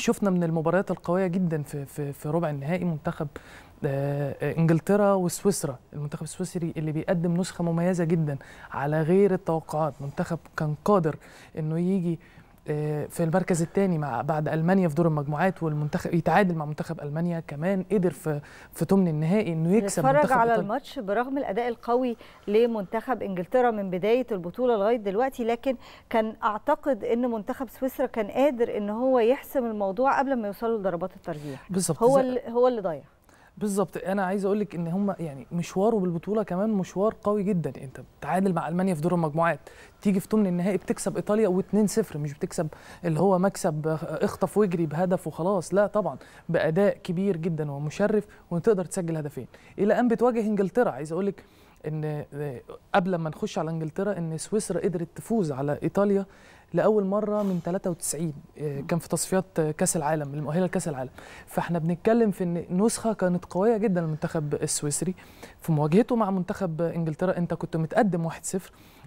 شفنا من المباريات القويه جدا في في في ربع النهائي منتخب آه، آه، انجلترا وسويسرا المنتخب السويسري اللي بيقدم نسخه مميزه جدا على غير التوقعات منتخب كان قادر انه يجي في المركز الثاني مع بعد المانيا في دور المجموعات والمنتخب يتعادل مع منتخب المانيا كمان قدر في في ثمن النهائي انه يكسب منتخب اتفرج على الماتش برغم الاداء القوي لمنتخب انجلترا من بدايه البطوله لغايه دلوقتي لكن كان اعتقد ان منتخب سويسرا كان قادر ان هو يحسم الموضوع قبل ما يوصلوا لضربات الترجيح بالظبط هو هو اللي ضيع بالظبط انا عايز اقول لك ان هم يعني مشواره بالبطوله كمان مشوار قوي جدا يعني انت بتتعادل مع المانيا في دور المجموعات تيجي في ثمن النهائي بتكسب ايطاليا و2-0 مش بتكسب اللي هو مكسب اخطف واجري بهدف وخلاص لا طبعا باداء كبير جدا ومشرف وتقدر تسجل هدفين الى ان بتواجه انجلترا عايز اقول لك ان قبل ما نخش على انجلترا ان سويسرا قدرت تفوز على ايطاليا لاول مره من 93 آه، كان في تصفيات كاس العالم المؤهله لكاس العالم فاحنا بنتكلم في ان نسخه كانت قويه جدا للمنتخب السويسري في مواجهته مع منتخب انجلترا انت كنت متقدم 1-0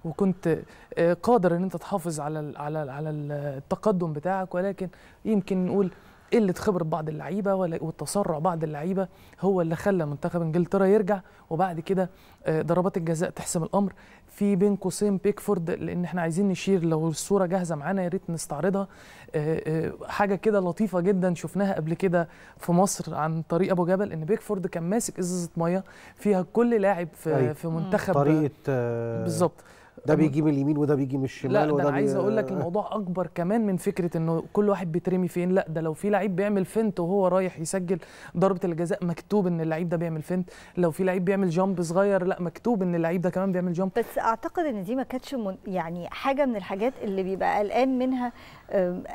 وكنت آه، قادر ان انت تحافظ على على على التقدم بتاعك ولكن يمكن نقول قله خبره بعض اللعيبه والتسرع بعض اللعيبه هو اللي خلى منتخب انجلترا يرجع وبعد كده آه، ضربات الجزاء تحسم الامر في بين قوسين بيكفورد لان احنا عايزين نشير لو الصوره جاهزه معانا يا ريت نستعرضها آه، آه، حاجه كده لطيفه جدا شفناها قبل كده في مصر عن طريق ابو جبل ان بيكفورد كان ماسك ازازه ميه فيها كل لاعب في, أيوة. في منتخب طريقه بالظبط ده بيجي من اليمين وده بيجي من الشمال لا ده انا عايز اقول لك الموضوع اكبر كمان من فكره انه كل واحد بيترمي فين لا ده لو في لعيب بيعمل فنت وهو رايح يسجل ضربه الجزاء مكتوب ان اللعيب ده بيعمل فنت لو في لعيب بيعمل جامب صغير لا مكتوب ان اللعيب ده كمان بيعمل جامب بس اعتقد ان دي ما كانتش من يعني حاجه من الحاجات اللي بيبقى قلقان منها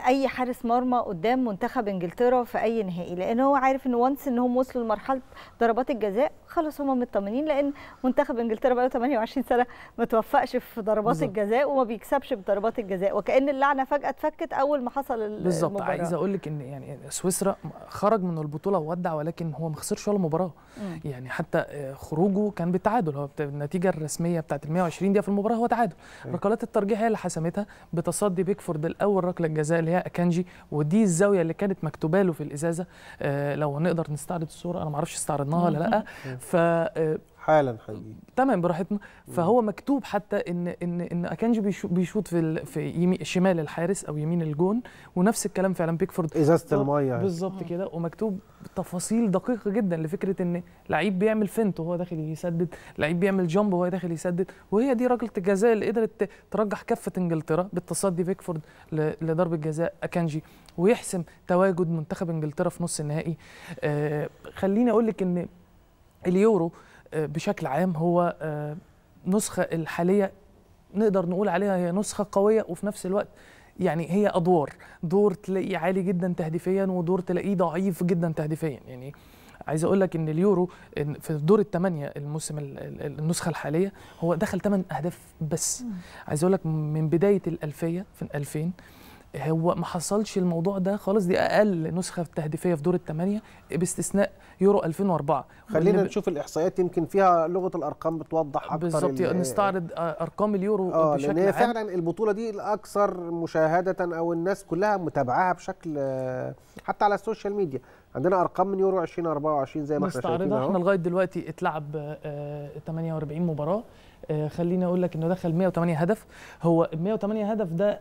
اي حارس مرمى قدام منتخب انجلترا في اي نهائي لان هو عارف ان وانس ان هم وصلوا لمرحله ضربات الجزاء خلاص هم مطمنين لان منتخب انجلترا له 28 سنه ما توفقش في في ضربات بالزبط. الجزاء وما بيكسبش بضربات الجزاء وكان اللعنه فجاه اتفكت اول ما حصل بالظبط عايز اقول لك ان يعني سويسرا خرج من البطوله وودع ولكن هو ما خسرش ولا مباراه مم. يعني حتى آه، خروجه كان بالتعادل هو النتيجه الرسميه بتاعت ال 120 دقيقه في المباراه هو تعادل ركلات الترجيح هي اللي حسمتها بتصدي بيكفورد الاول ركله جزاء اللي هي اكانجي ودي الزاويه اللي كانت مكتوبه له في الازازه آه، لو هنقدر نستعرض الصوره انا ما اعرفش استعرضناها ولا لا ف آه، حالا حقيقي تمام براحتنا فهو مكتوب حتى ان ان ان اكانجي بيشوط في ال... في يمي... شمال الحارس او يمين الجون ونفس الكلام فعلا بيكفورد ازازه الميه بالظبط كده ومكتوب تفاصيل دقيقه جدا لفكره ان لعيب بيعمل فنت وهو داخل يسدد لعيب بيعمل جامب وهو داخل يسدد وهي دي ركله الجزاء اللي قدرت ترجح كفه انجلترا بالتصدي بيكفورد ل... لضربه جزاء اكانجي ويحسم تواجد منتخب انجلترا في نص النهائي آه خليني اقول لك ان اليورو آه، بشكل عام هو آه، نسخة الحالية نقدر نقول عليها هي نسخة قوية وفي نفس الوقت يعني هي أدوار دور تلاقيه عالي جدا تهديفيا ودور تلاقيه ضعيف جدا تهديفيا يعني عايز اقول لك ان اليورو في الدور الثمانيه الموسم النسخه الحاليه هو دخل ثمان اهداف بس عايز اقول لك من بدايه الالفيه في 2000 هو ما حصلش الموضوع ده خالص دي اقل نسخه تهديفيه في دور الثمانيه باستثناء يورو 2004 خلينا نشوف الاحصائيات يمكن فيها لغه الارقام بتوضح اكتر بالظبط نستعرض ارقام اليورو آه بشكل لأن هي عام فعلا البطوله دي الاكثر مشاهده او الناس كلها متابعاها بشكل حتى على السوشيال ميديا عندنا ارقام من يورو 2024 زي ما احنا شايفين احنا لغايه دلوقتي اتلعب 48 آه، مباراه آه، خليني اقول لك انه دخل 108 هدف هو 108 هدف ده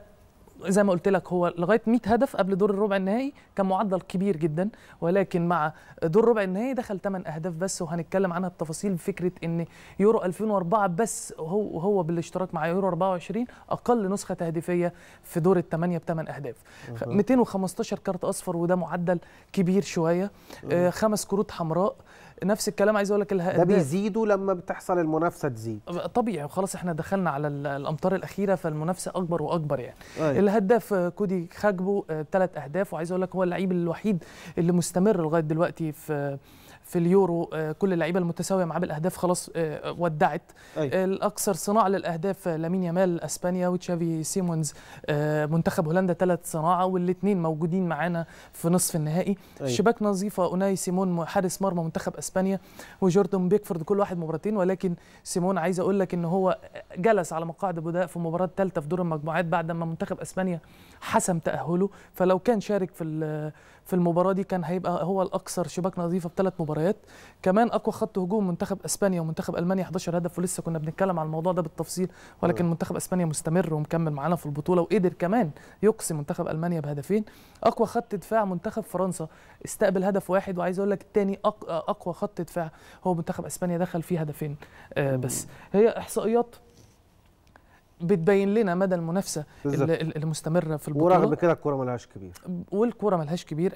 زي ما قلت لك هو لغايه 100 هدف قبل دور الربع النهائي كان معدل كبير جدا ولكن مع دور الربع النهائي دخل 8 اهداف بس وهنتكلم عنها بتفاصيل بفكره ان يورو 2004 بس هو هو بالاشتراك مع يورو 24 اقل نسخه تهديفيه في دور الثمانيه بثمان اهداف 215 كارت اصفر وده معدل كبير شويه آه، خمس كروت حمراء نفس الكلام عايز اقول لك ده بيزيدوا لما بتحصل المنافسه تزيد طبيعي وخلاص احنا دخلنا على الامطار الاخيره فالمنافسه اكبر واكبر يعني أي. أيوة. الهداف كودي خاجبو ثلاث آه، اهداف وعايز اقول لك هو اللعيب الوحيد اللي مستمر لغايه دلوقتي في في اليورو آه، كل اللعيبه المتساويه معاه بالاهداف خلاص آه، ودعت أي. أيوة. آه، الاكثر صناعه للاهداف لامين يامال اسبانيا وتشافي سيمونز منتخب هولندا ثلاث صناعه والاثنين موجودين معانا في نصف النهائي أي. أيوة. شباك نظيفه اوناي سيمون حارس مرمى منتخب اسبانيا وجوردن بيكفورد كل واحد مباراتين ولكن سيمون عايز اقول لك ان هو جلس على مقاعد بداء في مباراه ثالثه في دور المجموعات بعد ما منتخب اسبانيا حسم تاهله فلو كان شارك في في المباراه دي كان هيبقى هو الاكثر شباك نظيفه بثلاث مباريات المباريات كمان اقوى خط هجوم منتخب اسبانيا ومنتخب المانيا 11 هدف ولسه كنا بنتكلم على الموضوع ده بالتفصيل ولكن أوه. منتخب اسبانيا مستمر ومكمل معانا في البطوله وقدر كمان يقصي منتخب المانيا بهدفين اقوى خط دفاع منتخب فرنسا استقبل هدف واحد وعايز اقول لك الثاني اقوى خط دفاع هو منتخب اسبانيا دخل فيه هدفين آه، أيوة. بس هي احصائيات بتبين لنا مدى المنافسه بالزبط. المستمره في البطوله ورغم كده الكوره ملهاش كبير والكوره ملهاش كبير